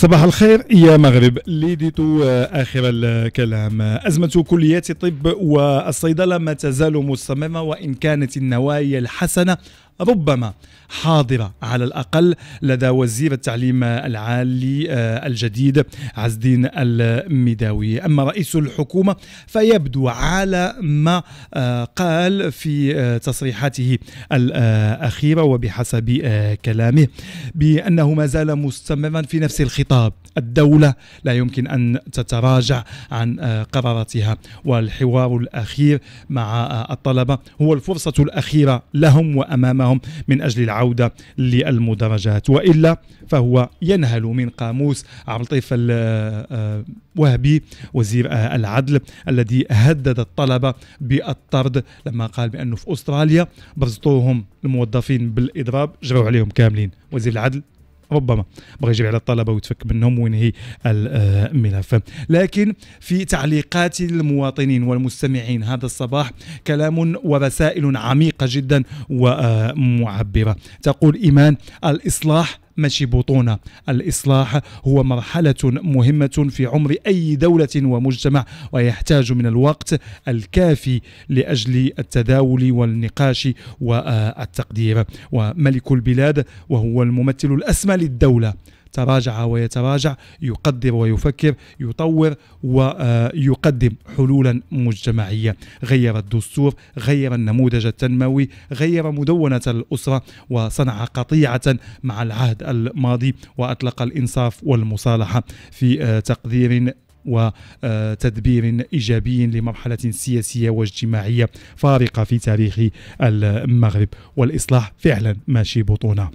صباح الخير يا مغرب ليديت آه، آخر الكلام أزمة كليات الطب والصيدلة ما تزال مصممه وإن كانت النوايا الحسنة ربما حاضرة على الأقل لدى وزير التعليم العالي آه، الجديد عز الدين المداوي أما رئيس الحكومة فيبدو على ما آه، قال في آه، تصريحاته الأخيرة وبحسب كلامه بأنه ما زال مستمرا في نفس الخطاب الدولة لا يمكن أن تتراجع عن قراراتها والحوار الأخير مع الطلبة هو الفرصة الأخيرة لهم وأمامهم معهم من أجل العودة للمدرجات وإلا فهو ينهل من قاموس عبد اللطيف الوهبي آه، وزير آه، العدل الذي هدد الطلبة بالطرد لما قال بأنه في أستراليا بزطوهم الموظفين بالإضراب جروا عليهم كاملين وزير العدل ربما بغى يجيب على الطلبه ويتفك منهم وينهي آه، الملف لكن في تعليقات المواطنين والمستمعين هذا الصباح كلام ورسائل عميقه جدا ومعبره تقول ايمان الاصلاح ماشي بطونة الإصلاح هو مرحلة مهمة في عمر أي دولة ومجتمع ويحتاج من الوقت الكافي لأجل التداول والنقاش والتقدير وملك البلاد وهو الممثل الأسمى للدولة تراجع ويتراجع يقدر ويفكر يطور ويقدم آه، حلولا مجتمعية غير الدستور غير النموذج التنموي غير مدونة الأسرة وصنع قطيعة مع العهد الماضي وأطلق الإنصاف والمصالحة في آه، تقدير وتدبير آه، ايجابي لمرحله سياسيه واجتماعيه فارقه في تاريخ المغرب والاصلاح فعلا ماشي بطونه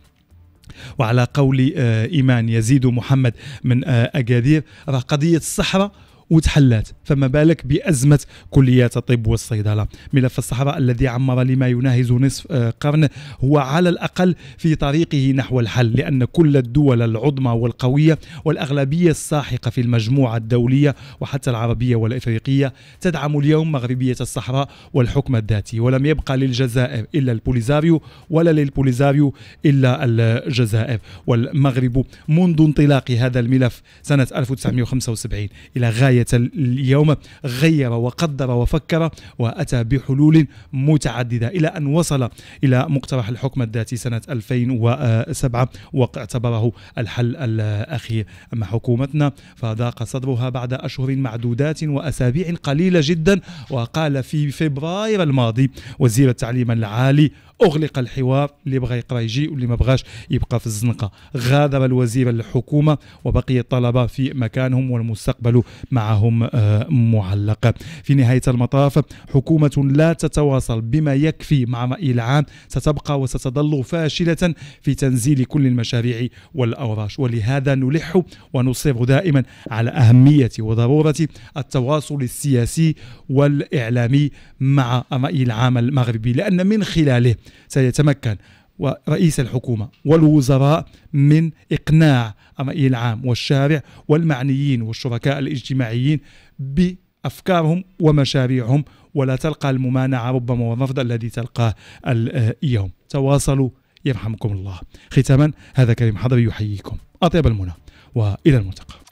وعلى قول آه، إيمان يزيد محمد من آه، أكادير قضية الصحراء وتحلات فما بالك بأزمة كليات الطب والصيدلة ملف الصحراء الذي عمر لما يناهز نصف آه، قرن هو على الأقل في طريقه نحو الحل لأن كل الدول العظمى والقوية والأغلبية الساحقة في المجموعة الدولية وحتى العربية والإفريقية تدعم اليوم مغربية الصحراء والحكم الذاتي ولم يبقى للجزائر إلا البوليزاريو ولا للبوليزاريو إلا الجزائر والمغرب منذ انطلاق هذا الملف سنة 1975 إلى غاية نهاية اليوم غير وقدر وفكر وأتى بحلول متعددة إلى أن وصل إلى مقترح الحكم الذاتي سنة 2007 واعتبره الحل الأخير أما حكومتنا فضاق صدرها بعد أشهر معدودات وأسابيع قليلة جدا وقال في فبراير الماضي وزير التعليم العالي اغلق الحوار اللي بغى يقرا يجي واللي ما بغاش يبقى في الزنقه غادر الوزير الحكومه وبقي الطلبه في مكانهم والمستقبل معهم آه، معلق في نهايه المطاف حكومه لا تتواصل بما يكفي مع الراي العام ستبقى وستظل فاشله في تنزيل كل المشاريع والاوراش ولهذا نلح ونصر دائما على اهميه وضروره التواصل السياسي والاعلامي مع الراي العام المغربي لان من خلاله سيتمكن ورئيس الحكومة والوزراء من إقناع الرأي العام والشارع والمعنيين والشركاء الاجتماعيين بأفكارهم ومشاريعهم ولا تلقى الممانعة ربما والرفض الذي تلقاه اليوم تواصلوا يرحمكم الله ختاما هذا كريم حضري يحييكم أطيب المنى وإلى الملتقى